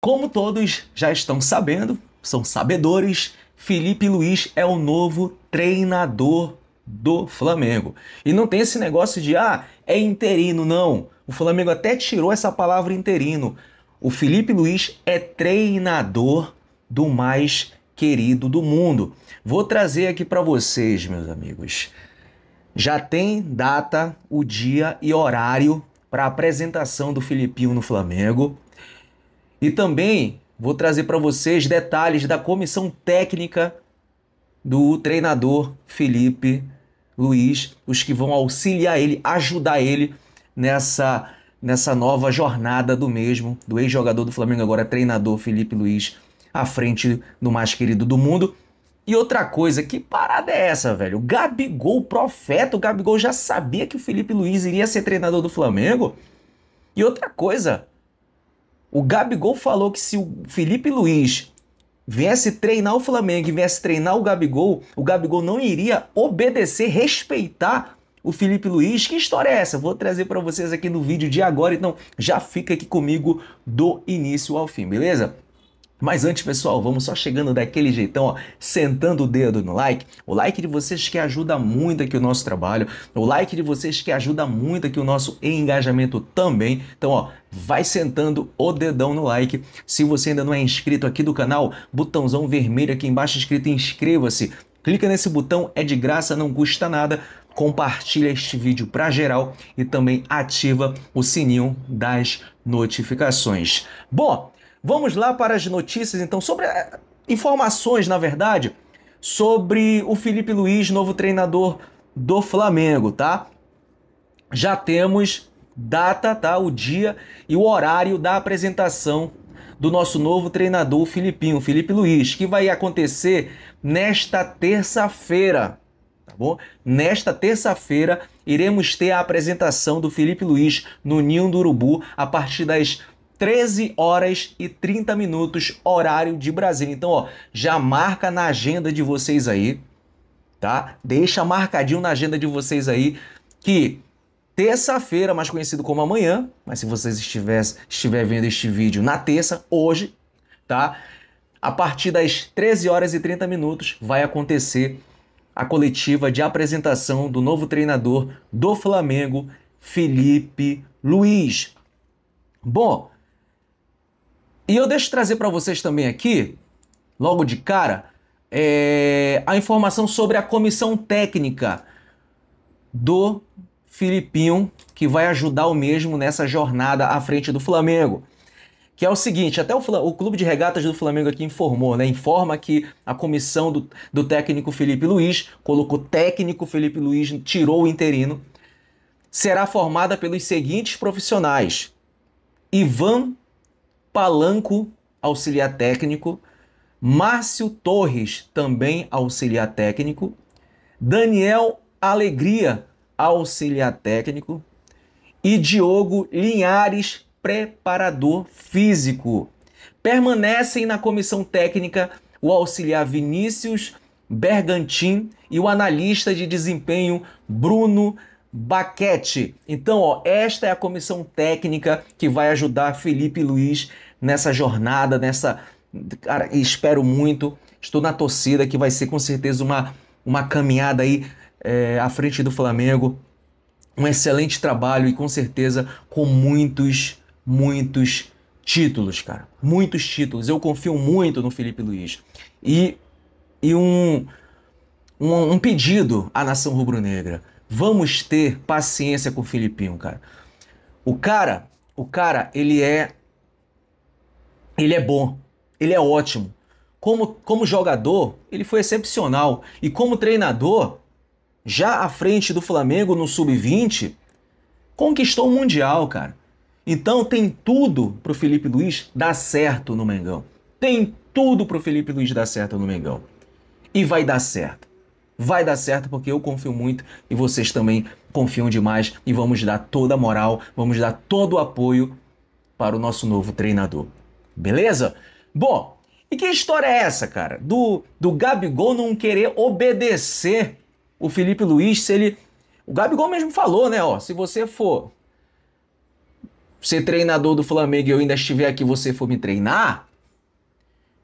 Como todos já estão sabendo, são sabedores, Felipe Luiz é o novo treinador do Flamengo. E não tem esse negócio de ah, é interino, não. O Flamengo até tirou essa palavra interino. O Felipe Luiz é treinador do mais querido do mundo. Vou trazer aqui para vocês, meus amigos. Já tem data, o dia e horário para a apresentação do Filipinho no Flamengo. E também vou trazer para vocês detalhes da comissão técnica do treinador Felipe Luiz, os que vão auxiliar ele, ajudar ele nessa nessa nova jornada do mesmo, do ex-jogador do Flamengo, agora treinador Felipe Luiz, à frente do mais querido do mundo. E outra coisa, que parada é essa, velho? O Gabigol, o profeta, o Gabigol já sabia que o Felipe Luiz iria ser treinador do Flamengo? E outra coisa, o Gabigol falou que se o Felipe Luiz viesse treinar o Flamengo e viesse treinar o Gabigol, o Gabigol não iria obedecer, respeitar o Felipe Luiz. Que história é essa? Vou trazer para vocês aqui no vídeo de agora, então já fica aqui comigo do início ao fim, beleza? Mas antes, pessoal, vamos só chegando daquele jeitão, ó, sentando o dedo no like. O like de vocês que ajuda muito aqui o nosso trabalho, o like de vocês que ajuda muito aqui o nosso engajamento também. Então, ó, vai sentando o dedão no like. Se você ainda não é inscrito aqui do canal, botãozão vermelho aqui embaixo escrito inscreva-se. Clica nesse botão, é de graça, não custa nada compartilha este vídeo para geral e também ativa o sininho das notificações. Bom, Vamos lá para as notícias, então, sobre eh, informações, na verdade, sobre o Felipe Luiz, novo treinador do Flamengo, tá? Já temos data, tá? O dia e o horário da apresentação do nosso novo treinador Filipinho, Felipe Luiz, que vai acontecer nesta terça-feira, tá bom? Nesta terça-feira iremos ter a apresentação do Felipe Luiz no Ninho do Urubu a partir das 13 horas e 30 minutos, horário de Brasília. Então, ó, já marca na agenda de vocês aí, tá? Deixa marcadinho na agenda de vocês aí que terça-feira, mais conhecido como amanhã, mas se vocês estivesse, estiver vendo este vídeo na terça, hoje, tá? A partir das 13 horas e 30 minutos vai acontecer a coletiva de apresentação do novo treinador do Flamengo, Felipe Luiz. Bom, e eu deixo trazer para vocês também aqui, logo de cara, é, a informação sobre a comissão técnica do Filipinho, que vai ajudar o mesmo nessa jornada à frente do Flamengo. Que é o seguinte, até o, o Clube de Regatas do Flamengo aqui informou, né? Informa que a comissão do, do técnico Felipe Luiz, colocou técnico Felipe Luiz, tirou o interino, será formada pelos seguintes profissionais: Ivan Palanco, auxiliar técnico, Márcio Torres, também auxiliar técnico, Daniel Alegria, auxiliar técnico, e Diogo Linhares, preparador físico. Permanecem na comissão técnica o auxiliar Vinícius Bergantin e o analista de desempenho Bruno Baquete. Então, ó, esta é a comissão técnica que vai ajudar Felipe Luiz nessa jornada, nessa. Cara, espero muito. Estou na torcida que vai ser com certeza uma, uma caminhada aí é, à frente do Flamengo. Um excelente trabalho e com certeza com muitos, muitos títulos, cara. Muitos títulos. Eu confio muito no Felipe Luiz. E, e um, um, um pedido à nação rubro-negra Vamos ter paciência com o Filipinho, cara. O cara, o cara, ele é ele é bom, ele é ótimo. Como, como jogador, ele foi excepcional. E como treinador, já à frente do Flamengo no Sub-20, conquistou o Mundial, cara. Então tem tudo pro Felipe Luiz dar certo no Mengão. Tem tudo pro Felipe Luiz dar certo no Mengão. E vai dar certo vai dar certo porque eu confio muito e vocês também confiam demais e vamos dar toda a moral, vamos dar todo o apoio para o nosso novo treinador. Beleza? Bom, e que história é essa, cara? Do, do Gabigol não querer obedecer o Felipe Luiz se ele. O Gabigol mesmo falou, né? Ó, se você for ser treinador do Flamengo e eu ainda estiver aqui, você for me treinar,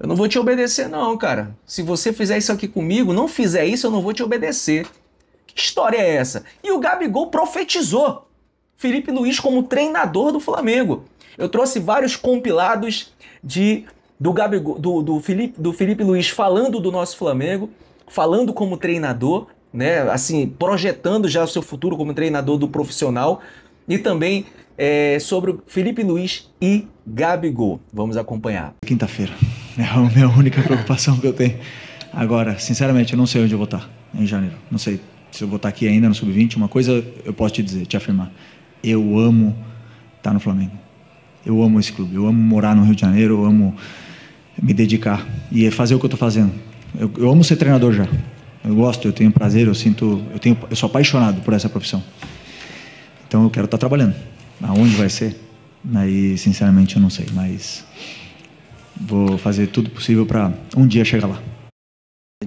eu não vou te obedecer, não, cara. Se você fizer isso aqui comigo, não fizer isso, eu não vou te obedecer. Que história é essa? E o Gabigol profetizou Felipe Luiz como treinador do Flamengo. Eu trouxe vários compilados de do Gabigol, do, do, Felipe, do Felipe Luiz falando do nosso Flamengo, falando como treinador, né? Assim, projetando já o seu futuro como treinador do profissional e também é, sobre Felipe Luiz e Gabigol. Vamos acompanhar. Quinta-feira. É a minha única preocupação que eu tenho. Agora, sinceramente, eu não sei onde eu vou estar em janeiro. Não sei se eu vou estar aqui ainda no Sub-20. Uma coisa eu posso te dizer, te afirmar. Eu amo estar no Flamengo. Eu amo esse clube. Eu amo morar no Rio de Janeiro. Eu amo me dedicar e fazer o que eu estou fazendo. Eu, eu amo ser treinador já. Eu gosto, eu tenho prazer, eu sinto, eu tenho, eu sou apaixonado por essa profissão. Então eu quero estar trabalhando. Aonde vai ser? Aí, sinceramente, eu não sei, mas Vou fazer tudo possível para um dia chegar lá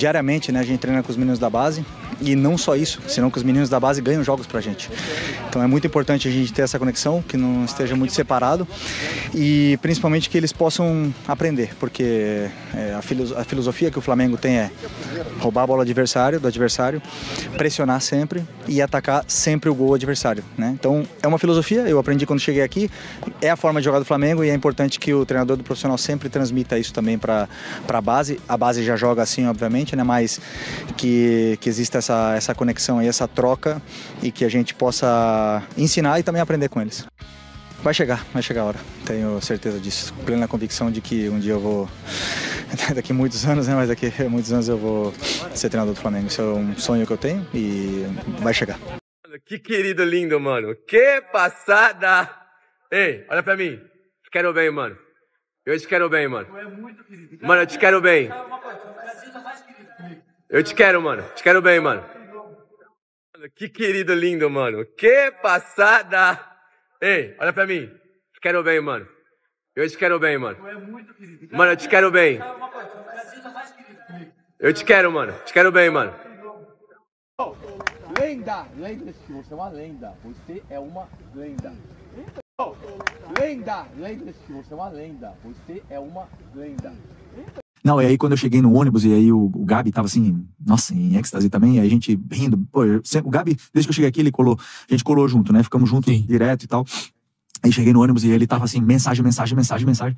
diariamente, né, a gente treina com os meninos da base e não só isso, senão que os meninos da base ganham jogos pra gente. Então é muito importante a gente ter essa conexão, que não esteja muito separado e principalmente que eles possam aprender, porque é, a, a, filosofia que o Flamengo tem é roubar a bola adversário, do adversário, pressionar sempre e atacar sempre o gol adversário. Né? Então é uma filosofia, eu aprendi quando cheguei aqui, é a forma de jogar do Flamengo e é importante que o treinador do profissional sempre transmita isso também para a base. A base já joga assim, obviamente importante, né? Mas que, que exista essa, essa conexão aí, essa troca e que a gente possa ensinar e também aprender com eles. Vai chegar, vai chegar a hora. Tenho certeza disso. Plena convicção de que um dia eu vou. Daqui muitos anos, né? Mas daqui muitos anos eu vou ser treinador do Flamengo. Isso é um sonho que eu tenho e vai chegar. Que querido lindo, mano. Que passada! Ei, olha pra mim. Te quero bem, mano. Eu te quero bem, mano. É mano, eu te quero bem. Eu te quero, mano. Te quero bem, mano. Que querido lindo, mano. Que passada. Ei, olha pra mim. Te quero bem, mano. Eu te quero bem, mano. É mano, eu te quero bem. Eu te quero, mano. Te quero bem, mano. Lenda! Lenda senhor, você é uma lenda. Você é uma lenda. Lenda! Lenda você é uma lenda. Você é uma lenda. Não, e aí quando eu cheguei no ônibus, e aí o, o Gabi tava assim, nossa, em êxtase também, aí a gente rindo. Pô, eu, o Gabi, desde que eu cheguei aqui, ele colou, a gente colou junto, né? Ficamos juntos Sim. direto e tal. Aí cheguei no ônibus e ele tava assim, mensagem, mensagem, mensagem, mensagem.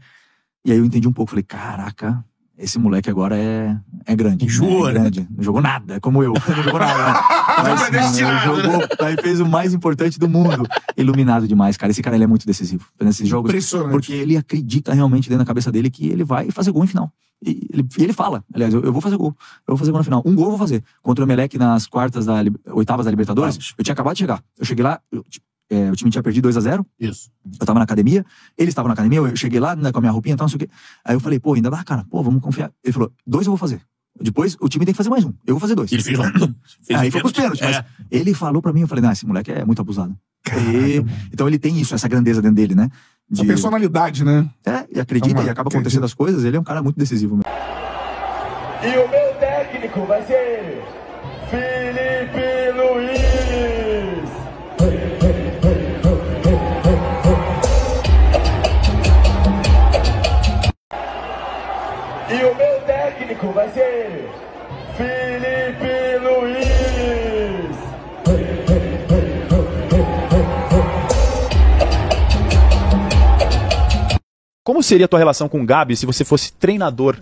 E aí eu entendi um pouco, falei, caraca, esse moleque agora é, é grande. Jura? É grande. Não jogou nada, como eu. Não jogou nada. Mas, né? mas jogou, aí né? fez o mais importante do mundo. Iluminado demais, cara. Esse cara ele é muito decisivo nesses jogos. Impressionante. Porque ele acredita realmente dentro da cabeça dele que ele vai fazer gol em final. E ele, e ele fala, aliás, eu, eu, vou fazer gol. Eu vou fazer gol na final. Um gol eu vou fazer. Contra o Meleque nas quartas da oitavas da Libertadores, Vamos. eu tinha acabado de chegar. Eu cheguei lá, eu, tipo, é, o time tinha perdido 2 a 0 Isso. Eu tava na academia, ele estava na academia, eu cheguei lá né, com a minha roupinha e tal, não sei o quê. Aí eu falei, pô, ainda dá, cara, pô, vamos confiar. Ele falou, dois eu vou fazer. Depois o time tem que fazer mais um. Eu vou fazer dois. Ele fez um. fez aí um foi pros pênaltis. É. ele falou pra mim, eu falei, não, esse moleque é muito abusado. E, então ele tem isso, essa grandeza dentro dele, né? De... A personalidade, né? É, e acredita então, e acaba acontecendo as coisas, ele é um cara muito decisivo mesmo. E o meu técnico vai ser Felipe Luiz. técnico vai ser Felipe Luiz. Como seria a tua relação com o Gabi se você fosse treinador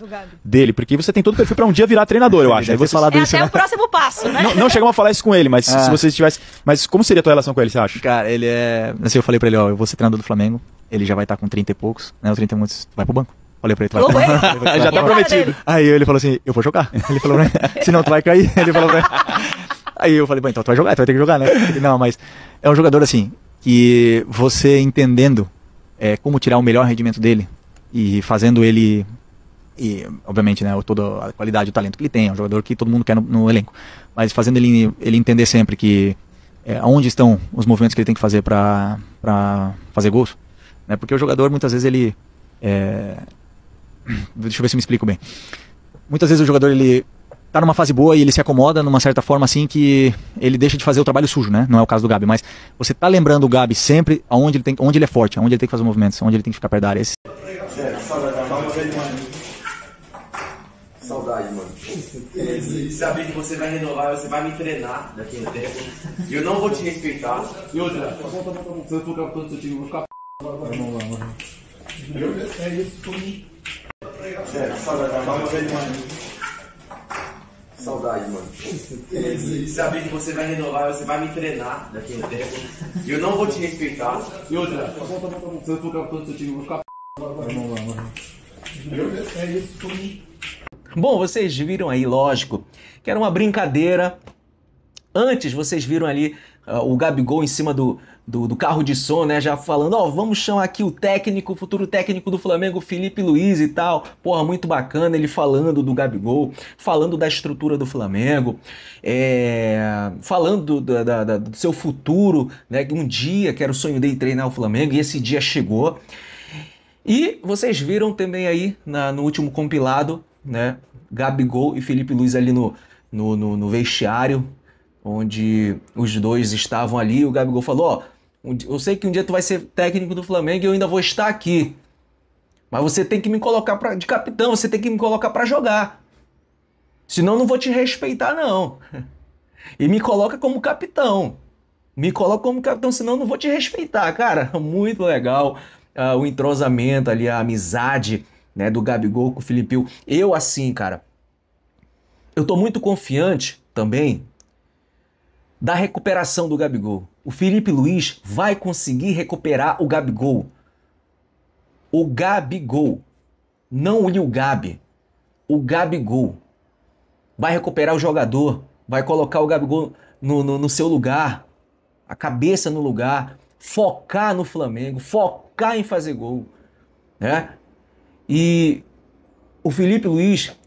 dele? Porque você tem todo o perfil para um dia virar treinador, eu acho. Aí você falar né? né? é disso, até né? o próximo passo, né? Não, não chegamos a falar isso com ele, mas ah. se você tivesse, mas como seria a tua relação com ele, você acha? Cara, ele é, assim, eu falei para ele, ó, eu vou ser treinador do Flamengo, ele já vai estar tá com 30 e poucos, né? Os 30 e muitos vai pro banco. Falei pra ele, tu vai, vai, Já tá prometido. Aí ele falou assim, eu vou jogar. Ele falou pra né? mim, senão tu vai cair. Ele falou pra né? mim. Aí eu falei, bom, então tu vai jogar, tu vai ter que jogar, né? não, mas é um jogador assim, que você entendendo é, como tirar o melhor rendimento dele e fazendo ele e obviamente né toda a qualidade o talento que ele tem é um jogador que todo mundo quer no, no elenco mas fazendo ele ele entender sempre que é, onde estão os movimentos que ele tem que fazer para fazer gols né porque o jogador muitas vezes ele é, Deixa eu ver se eu me explico bem. Muitas vezes o jogador ele tá numa fase boa e ele se acomoda numa certa forma assim que ele deixa de fazer o trabalho sujo, né? Não é o caso do Gabi, mas você tá lembrando o Gabi sempre aonde ele tem, onde ele é forte, aonde ele tem que fazer movimentos, onde ele tem que ficar perto da área. Esse... Saudade, mano. saber que você vai renovar, você vai me treinar daqui a tempo. E eu não vou te respeitar. E outra, se eu for capitão do seu time, eu vou ficar. Vamos lá, mano. É isso, é, saudade da mão, Saudade, mano. saber que você vai renovar, você vai me treinar daqui a um tempo. eu não vou te respeitar. E outra, se eu for capitão do seu time, eu vou ficar. Vamos lá, mano. É isso. Bom, vocês viram aí, lógico, que era uma brincadeira. Antes vocês viram ali ah, o Gabigol em cima do, do, do, carro de som, né? Já falando, ó, oh, vamos chamar aqui o técnico, o futuro técnico do Flamengo, Felipe Luiz e tal. Porra, muito bacana ele falando do Gabigol, falando da estrutura do Flamengo, é... falando do, da, da, do seu futuro, né? Um dia que era o sonho dele treinar o Flamengo e esse dia chegou. E vocês viram também aí na, no último compilado, né? Gabigol e Felipe Luiz ali no, no, no, no vestiário, onde os dois estavam ali. O Gabigol falou: Ó, oh, eu sei que um dia tu vai ser técnico do Flamengo e eu ainda vou estar aqui. Mas você tem que me colocar pra, de capitão, você tem que me colocar para jogar. Senão não vou te respeitar, não. E me coloca como capitão. Me coloca como capitão, senão não vou te respeitar, cara. Muito legal uh, o entrosamento ali, a amizade né, do Gabigol com o Filipinho. Eu, assim, cara, eu tô muito confiante também da recuperação do Gabigol. O Felipe Luiz vai conseguir recuperar o Gabigol. O Gabigol. Não o Lil Gabi. O Gabigol. Vai recuperar o jogador. Vai colocar o Gabigol no, no, no seu lugar. A cabeça no lugar. Focar no Flamengo. Focar em fazer gol. Né? E o Felipe Luiz,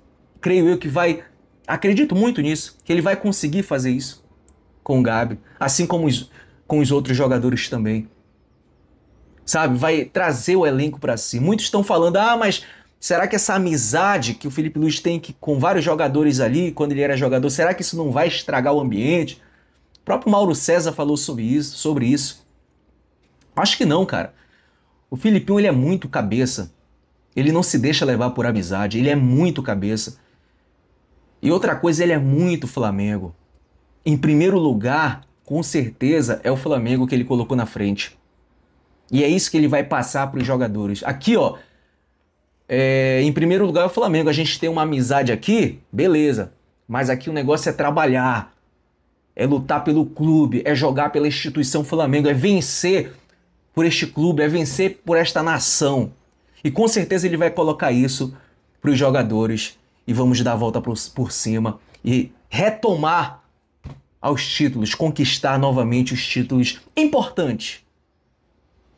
creio eu que vai. Acredito muito nisso, que ele vai conseguir fazer isso com o Gabi, assim como os, com os outros jogadores também. Sabe? Vai trazer o elenco para si. Muitos estão falando: "Ah, mas será que essa amizade que o Felipe Luiz tem que, com vários jogadores ali, quando ele era jogador, será que isso não vai estragar o ambiente?" O próprio Mauro César falou sobre isso, sobre isso. Acho que não, cara. O Filipinho ele é muito cabeça. Ele não se deixa levar por amizade, ele é muito cabeça. E outra coisa, ele é muito Flamengo em primeiro lugar, com certeza, é o Flamengo que ele colocou na frente. E é isso que ele vai passar para os jogadores. Aqui, ó, é, em primeiro lugar, é o Flamengo. A gente tem uma amizade aqui, beleza. Mas aqui o negócio é trabalhar, é lutar pelo clube, é jogar pela instituição Flamengo, é vencer por este clube, é vencer por esta nação. E com certeza ele vai colocar isso para os jogadores e vamos dar a volta por, por cima e retomar aos títulos, conquistar novamente os títulos importantes.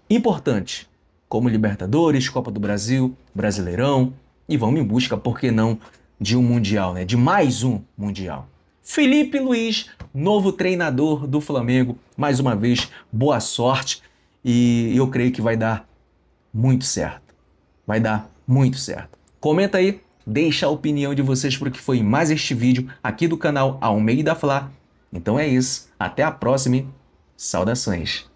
Importantes, como Libertadores, Copa do Brasil, Brasileirão, e vamos em busca, por que não, de um Mundial, né? De mais um Mundial. Felipe Luiz, novo treinador do Flamengo, mais uma vez, boa sorte e eu creio que vai dar muito certo. Vai dar muito certo. Comenta aí, deixa a opinião de vocês para o que foi mais este vídeo aqui do canal Almeida Flá então é isso. Até a próxima. Saudações.